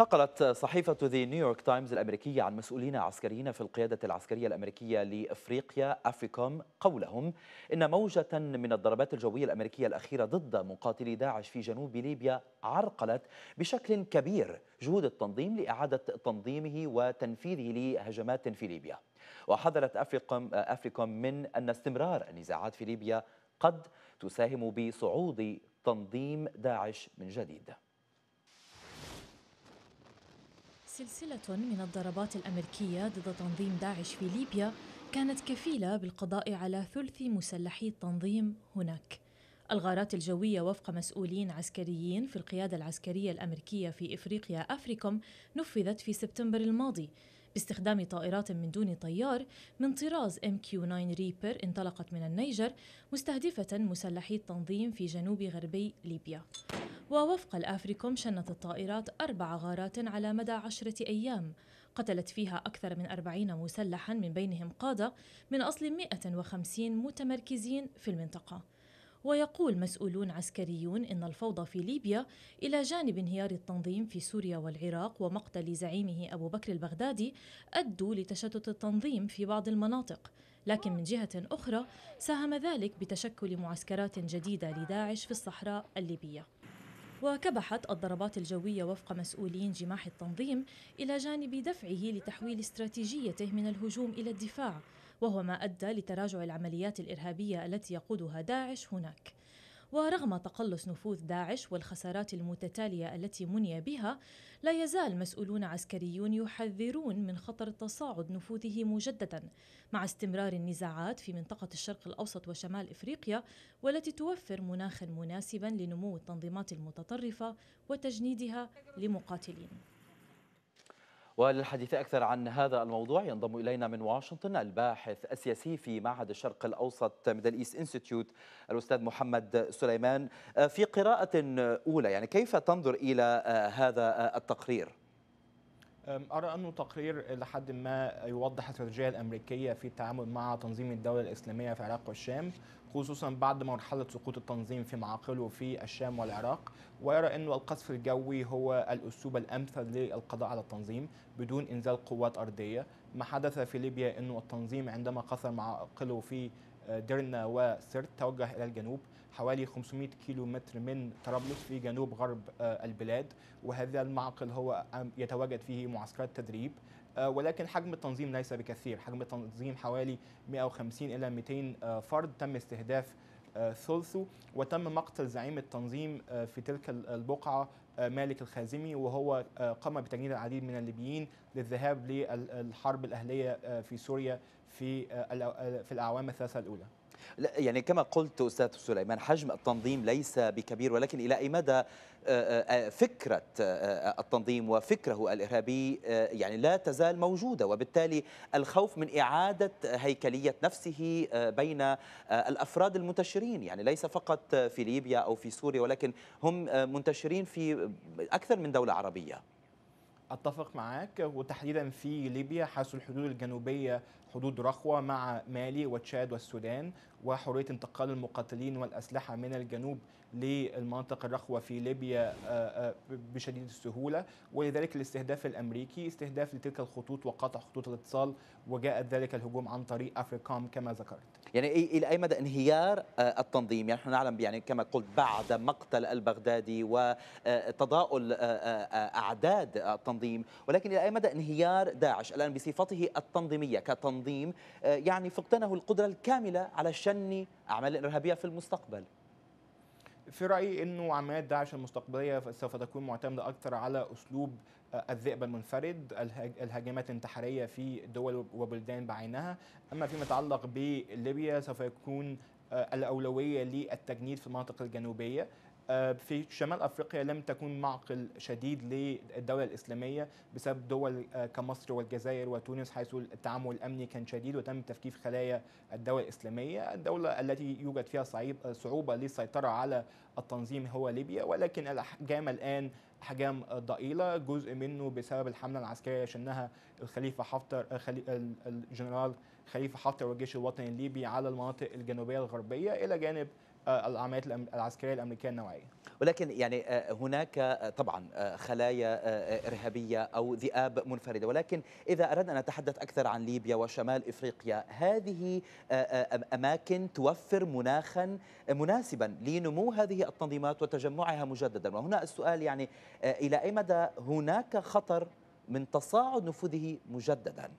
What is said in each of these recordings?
نقلت صحيفة ذي نيويورك تايمز الأمريكية عن مسؤولين عسكريين في القيادة العسكرية الأمريكية لإفريقيا أفريكوم قولهم إن موجة من الضربات الجوية الأمريكية الأخيرة ضد مقاتلي داعش في جنوب ليبيا عرقلت بشكل كبير جهود التنظيم لإعادة تنظيمه وتنفيذه لهجمات في ليبيا وحذرت أفريكوم, أفريكوم من أن استمرار النزاعات في ليبيا قد تساهم بصعود تنظيم داعش من جديد سلسلة من الضربات الأمريكية ضد تنظيم داعش في ليبيا كانت كفيلة بالقضاء على ثلث مسلحي التنظيم هناك. الغارات الجوية وفق مسؤولين عسكريين في القيادة العسكرية الأمريكية في إفريقيا أفريكوم نفذت في سبتمبر الماضي باستخدام طائرات من دون طيار من طراز MQ-9 ريبر انطلقت من النيجر مستهدفة مسلحي التنظيم في جنوب غربي ليبيا ووفق الأفريكوم شنت الطائرات أربع غارات على مدى عشرة أيام قتلت فيها أكثر من أربعين مسلحا من بينهم قادة من أصل 150 متمركزين في المنطقة ويقول مسؤولون عسكريون إن الفوضى في ليبيا إلى جانب انهيار التنظيم في سوريا والعراق ومقتل زعيمه أبو بكر البغدادي أدوا لتشتت التنظيم في بعض المناطق لكن من جهة أخرى ساهم ذلك بتشكل معسكرات جديدة لداعش في الصحراء الليبية وكبحت الضربات الجوية وفق مسؤولين جماح التنظيم إلى جانب دفعه لتحويل استراتيجيته من الهجوم إلى الدفاع وهو ما أدى لتراجع العمليات الإرهابية التي يقودها داعش هناك ورغم تقلص نفوذ داعش والخسارات المتتالية التي مني بها لا يزال مسؤولون عسكريون يحذرون من خطر تصاعد نفوذه مجددا مع استمرار النزاعات في منطقة الشرق الأوسط وشمال إفريقيا والتي توفر مناخا مناسبا لنمو التنظيمات المتطرفة وتجنيدها لمقاتلين وللحديث أكثر عن هذا الموضوع ينضم إلينا من واشنطن الباحث السياسي في معهد الشرق الأوسط ميدل إيست إنستيتيوت الأستاذ محمد سليمان آه، في قراءة أولى يعني كيف تنظر إلى آه، هذا آه، التقرير؟ أرى أنه تقرير لحد ما يوضح الاستراتيجية الأمريكية في التعامل مع تنظيم الدولة الإسلامية في العراق والشام خصوصا بعد مرحلة سقوط التنظيم في معاقله في الشام والعراق ويرى أن القصف الجوي هو الأسلوب الأمثل للقضاء على التنظيم بدون إنزال قوات أرضية ما حدث في ليبيا أنه التنظيم عندما قصر معاقله في آه، درنا وسرت توجه إلى الجنوب حوالي 500 كيلو متر من طرابلس في جنوب غرب آه، البلاد وهذا المعقل هو يتواجد فيه معسكرات تدريب آه، ولكن حجم التنظيم ليس بكثير حجم التنظيم حوالي 150 إلى 200 آه، فرد تم استهداف ثلثه وتم مقتل زعيم التنظيم في تلك البقعة مالك الخازمي وهو قام بتجنيد العديد من الليبيين للذهاب للحرب الأهلية في سوريا في في الأعوام الثلاثة الأولى يعني كما قلت أستاذ سليمان حجم التنظيم ليس بكبير ولكن إلى أي مدى فكرة التنظيم وفكره الإرهابي يعني لا تزال موجودة وبالتالي الخوف من إعادة هيكلية نفسه بين الأفراد المنتشرين يعني ليس فقط في ليبيا أو في سوريا ولكن هم منتشرين في أكثر من دولة عربية اتفق معاك وتحديدا في ليبيا حيث الحدود الجنوبيه حدود رخوة مع مالي وتشاد والسودان وحرية انتقال المقاتلين والأسلحة من الجنوب للمناطق الرخوة في ليبيا آه، آه، بشديد السهولة ولذلك الاستهداف الأمريكي استهداف لتلك الخطوط وقطع خطوط الاتصال وجاء ذلك الهجوم عن طريق أفريكام كما ذكرت يعني إلى أي مدى انهيار آه، التنظيم يعني نحن نعلم يعني كما قلت بعد مقتل البغدادي وتضاؤل أعداد التنظيم ولكن إلى أي مدى انهيار داعش الآن بصفته التنظيمية كتنظيم التنظيم آه، يعني فقدانه القدرة الكاملة على شن أعمال الإرهابية في المستقبل في رأيي أنه عمليات داعش المستقبلية سوف تكون معتمدة أكثر على أسلوب آه، الذئب المنفرد الهجمات الانتحارية في دول وبلدان بعينها أما فيما يتعلق بليبيا سوف يكون آه، الأولوية للتجنيد في المناطق الجنوبية آه، في شمال افريقيا لم تكن معقل شديد للدوله الاسلاميه بسبب دول آه، كمصر والجزائر وتونس حيث التعامل الامني كان شديد وتم تفكيك خلايا الدوله الاسلاميه، الدوله التي يوجد فيها صعيب آه، صعوبه للسيطره على التنظيم هو ليبيا ولكن الاحجام الان احجام ضئيله جزء منه بسبب الحمله العسكريه شنها الخليفه حفتر الجنرال خليفه حفتر والجيش الوطني الليبي على المناطق الجنوبيه الغربيه الى جانب آه، العمليات العسكريه الامريكيه النوعيه ولكن يعني آه، هناك آه، طبعا خلايا ارهابيه او ذئاب منفرده ولكن اذا اردنا ان نتحدث اكثر عن ليبيا وشمال افريقيا هذه اماكن توفر مناخا مناسبا لنمو هذه التنظيمات وتجمعها مجددا وهنا السؤال يعني الى اي مدى هناك خطر من تصاعد نفوذه مجددا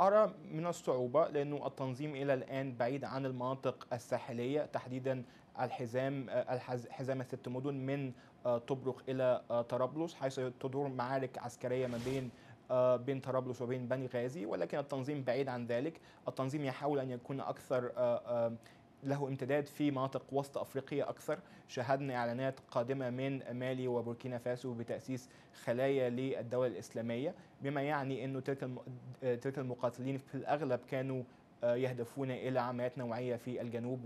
أرى من الصعوبة لأنه التنظيم إلى الآن بعيد عن المناطق الساحلية تحديدا الحزام آه، حزام الست مدن من آه، طبرق إلى آه، طرابلس حيث تدور معارك عسكرية ما بين بين طرابلس وبين بني غازي ولكن التنظيم بعيد عن ذلك التنظيم يحاول أن يكون أكثر له امتداد في مناطق وسط افريقيا اكثر شاهدنا اعلانات قادمه من مالي وبوركينا فاسو بتاسيس خلايا للدوله الاسلاميه بما يعني انه تلك تلك المقاتلين في الاغلب كانوا آه، يهدفون الى عمليات نوعيه في الجنوب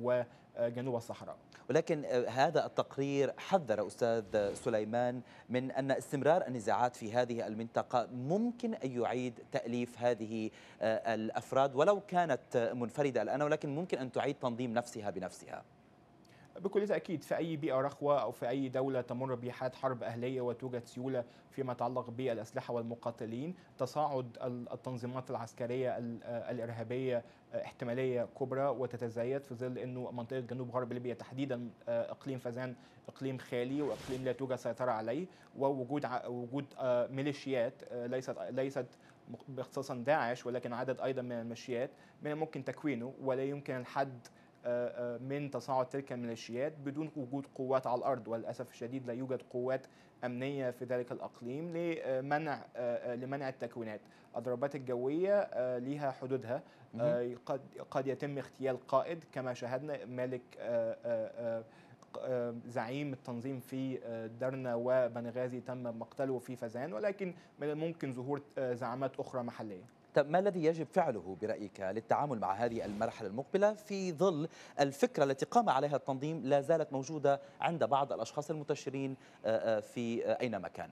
وجنوب الصحراء. ولكن آه، هذا التقرير حذر استاذ سليمان من ان استمرار النزاعات في هذه المنطقه ممكن ان يعيد تاليف هذه آه، الافراد ولو كانت منفرده الان ولكن ممكن ان تعيد تنظيم نفسها بنفسها. بكل تأكيد في أي بيئة رخوة أو في أي دولة تمر بحالة حرب أهلية وتوجد سيولة فيما يتعلق بالأسلحة والمقاتلين تصاعد التنظيمات العسكرية الإرهابية احتمالية كبرى وتتزايد في ظل أنه منطقة جنوب غرب ليبيا تحديدا آه، إقليم فازان إقليم خالي وإقليم لا توجد سيطرة عليه ووجود وجود آه، ميليشيات آه، ليست ليست باختصاصا داعش ولكن عدد أيضا من الميليشيات من الممكن تكوينه ولا يمكن الحد آه، آه، من تصاعد تلك الميليشيات بدون وجود قوات على الارض وللاسف الشديد لا يوجد قوات امنيه في ذلك الاقليم لمنع آه، لمنع التكوينات الضربات الجويه لها حدودها قد قد يتم اغتيال قائد كما شاهدنا مالك زعيم التنظيم في درنا وبنغازي تم مقتله في فزان ولكن من الممكن ظهور زعامات اخرى محليه طب ما الذي يجب فعله برأيك للتعامل مع هذه المرحلة المقبلة في ظل الفكرة التي قام عليها التنظيم لا زالت موجودة عند بعض الأشخاص المنتشرين آه، آه، في آه، أينما كان؟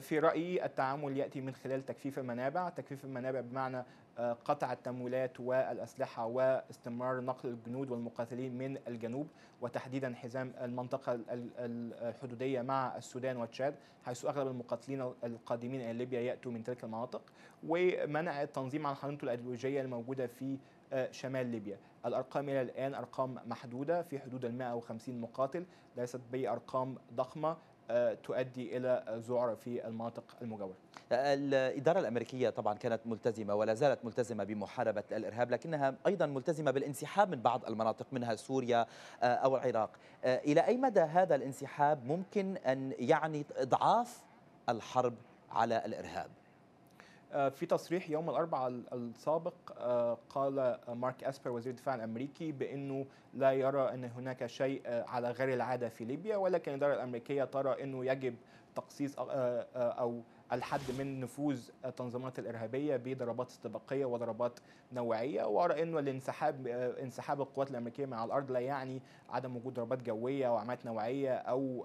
في رأيي التعامل يأتي من خلال تكفيف المنابع تكفيف المنابع بمعنى آه، قطع التمويلات والأسلحة واستمرار نقل الجنود والمقاتلين من الجنوب وتحديدا حزام المنطقة الحدودية مع السودان وتشاد حيث أغلب المقاتلين القادمين إلى ليبيا يأتوا من تلك المناطق ومنع التنظيم عن حضنته الأيديولوجية الموجودة في آه، شمال ليبيا الأرقام إلى الآن أرقام محدودة في حدود ال 150 مقاتل ليست بأرقام ضخمة آه، تؤدي الى ذعر في المناطق المجاوره. آه، الاداره الامريكيه طبعا كانت ملتزمه ولا زالت ملتزمه بمحاربه الارهاب لكنها ايضا ملتزمه بالانسحاب من بعض المناطق منها سوريا آه، او العراق. الى اي مدى هذا الانسحاب ممكن ان يعني اضعاف الحرب على الارهاب؟ آه، في تصريح يوم الأربعاء السابق آه، قال مارك أسبر وزير الدفاع الأمريكي بأنه لا يرى أن هناك شيء آه، على غير العادة في ليبيا ولكن الإدارة الأمريكية ترى أنه يجب تقصيص أو الحد من نفوذ التنظيمات الارهابيه بضربات استباقيه وضربات نوعيه وارى انه الانسحاب انسحاب القوات الامريكيه من على الارض لا يعني عدم وجود ضربات جويه وعمات نوعيه او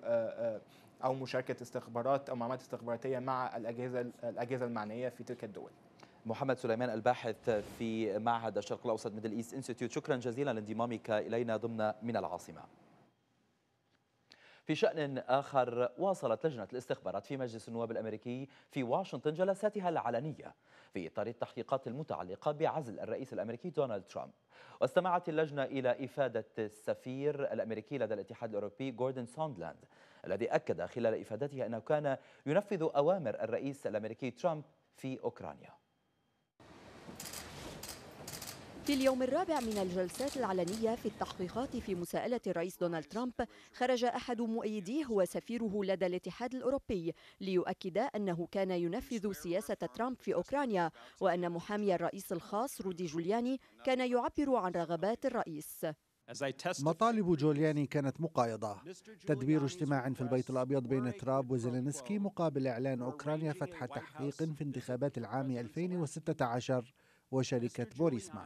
او مشاركه استخبارات او معلومات استخباراتيه مع الاجهزه الاجهزه المعنيه في تلك الدول. محمد سليمان الباحث في معهد الشرق الاوسط ميدل ايست انستيتيوت شكرا جزيلا لانضمامك الينا ضمن من العاصمه. في شأن آخر واصلت لجنة الاستخبارات في مجلس النواب الأمريكي في واشنطن جلساتها العلنية في إطار التحقيقات المتعلقة بعزل الرئيس الأمريكي دونالد ترامب واستمعت اللجنة إلى إفادة السفير الأمريكي لدى الاتحاد الأوروبي جوردن ساندلاند الذي أكد خلال إفادته أنه كان ينفذ أوامر الرئيس الأمريكي ترامب في أوكرانيا في اليوم الرابع من الجلسات العلنية في التحقيقات في مساءلة الرئيس دونالد ترامب خرج أحد مؤيديه وسفيره لدى الاتحاد الأوروبي ليؤكد أنه كان ينفذ سياسة ترامب في أوكرانيا وأن محامي الرئيس الخاص رودي جولياني كان يعبر عن رغبات الرئيس مطالب جولياني كانت مقايضة تدبير اجتماع في البيت الأبيض بين تراب وزيلينسكي مقابل إعلان أوكرانيا فتح تحقيق في انتخابات العام 2016 وشركة بوريسما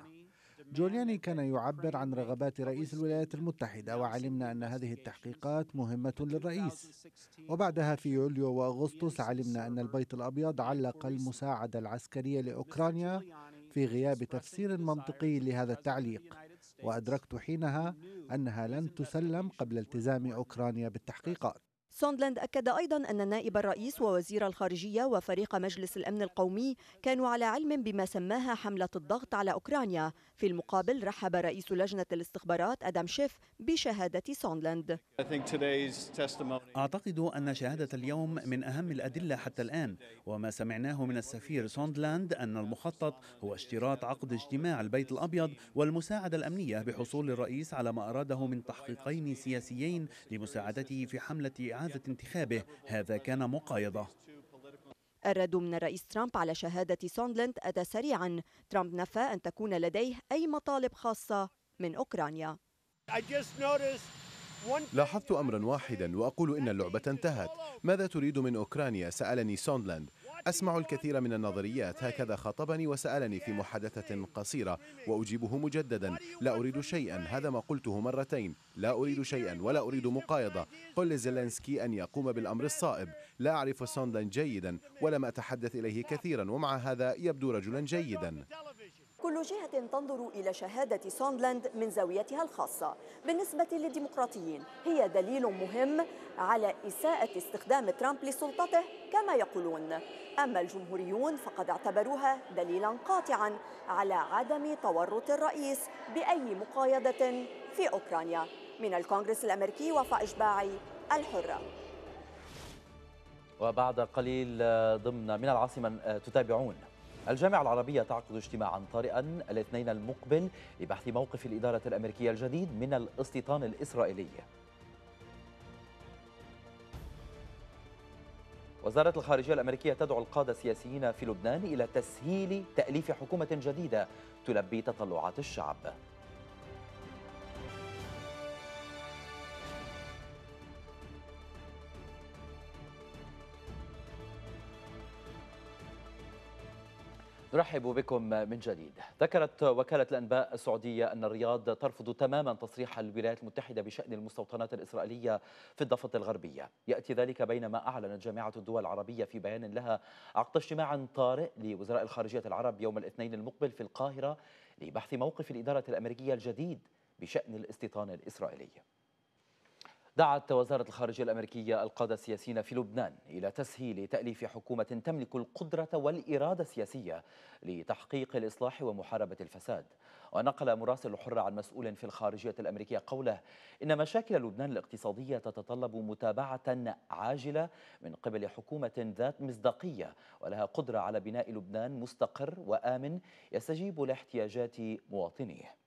جولياني كان يعبر عن رغبات رئيس الولايات المتحدة وعلمنا أن هذه التحقيقات مهمة للرئيس وبعدها في يوليو وأغسطس علمنا أن البيت الأبيض علق المساعدة العسكرية لأوكرانيا في غياب تفسير منطقي لهذا التعليق وادركت حينها انها لن تسلم قبل التزام اوكرانيا بالتحقيقات سوندلاند أكد أيضا أن نائب الرئيس ووزير الخارجية وفريق مجلس الأمن القومي كانوا على علم بما سماها حملة الضغط على أوكرانيا في المقابل رحب رئيس لجنة الاستخبارات أدم شيف بشهادة سوندلاند أعتقد أن شهادة اليوم من أهم الأدلة حتى الآن وما سمعناه من السفير سوندلاند أن المخطط هو اشتراط عقد اجتماع البيت الأبيض والمساعدة الأمنية بحصول الرئيس على ما أراده من تحقيقين سياسيين لمساعدته في حملة إعادة انتخابه هذا كان مقايضة الرد من الرئيس ترامب على شهادة سوندلند أتى سريعا ترامب نفى أن تكون لديه أي مطالب خاصة من أوكرانيا لاحظت أمرا واحدا وأقول إن اللعبة انتهت ماذا تريد من أوكرانيا سألني سوندلاند أسمع الكثير من النظريات هكذا خاطبني وسألني في محادثة قصيرة وأجيبه مجددا لا أريد شيئا هذا ما قلته مرتين لا أريد شيئا ولا أريد مقايضة قل لزيلينسكي أن يقوم بالأمر الصائب لا أعرف سوندا جيدا ولم أتحدث إليه كثيرا ومع هذا يبدو رجلا جيدا كل جهة تنظر إلى شهادة سوندلاند من زاويتها الخاصة بالنسبة للديمقراطيين هي دليل مهم على إساءة استخدام ترامب لسلطته كما يقولون أما الجمهوريون فقد اعتبروها دليلا قاطعا على عدم تورط الرئيس بأي مقايضة في أوكرانيا من الكونغرس الأمريكي وفاء إشباعي الحرة وبعد قليل آه، ضمن من العاصمة آه، تتابعون الجامعة العربية تعقد اجتماعا طارئا الاثنين المقبل لبحث موقف الإدارة الأمريكية الجديد من الاستيطان الإسرائيلي وزارة الخارجية الأمريكية تدعو القادة السياسيين في لبنان إلى تسهيل تأليف حكومة جديدة تلبي تطلعات الشعب نرحب بكم من جديد ذكرت وكالة الأنباء السعودية أن الرياض ترفض تماما تصريح الولايات المتحدة بشأن المستوطنات الإسرائيلية في الضفة الغربية يأتي ذلك بينما أعلنت جامعة الدول العربية في بيان لها عقد اجتماع طارئ لوزراء الخارجية العرب يوم الاثنين المقبل في القاهرة لبحث موقف الإدارة الأمريكية الجديد بشأن الاستيطان الإسرائيلي دعت وزارة الخارجية الأمريكية القادة السياسيين في لبنان إلى تسهيل تأليف حكومة تملك القدرة والإرادة السياسية لتحقيق الإصلاح ومحاربة الفساد ونقل مراسل الحرة عن مسؤول في الخارجية الأمريكية قوله إن مشاكل لبنان الاقتصادية تتطلب متابعة عاجلة من قبل حكومة ذات مصداقية ولها قدرة على بناء لبنان مستقر وآمن يستجيب لاحتياجات مواطنيه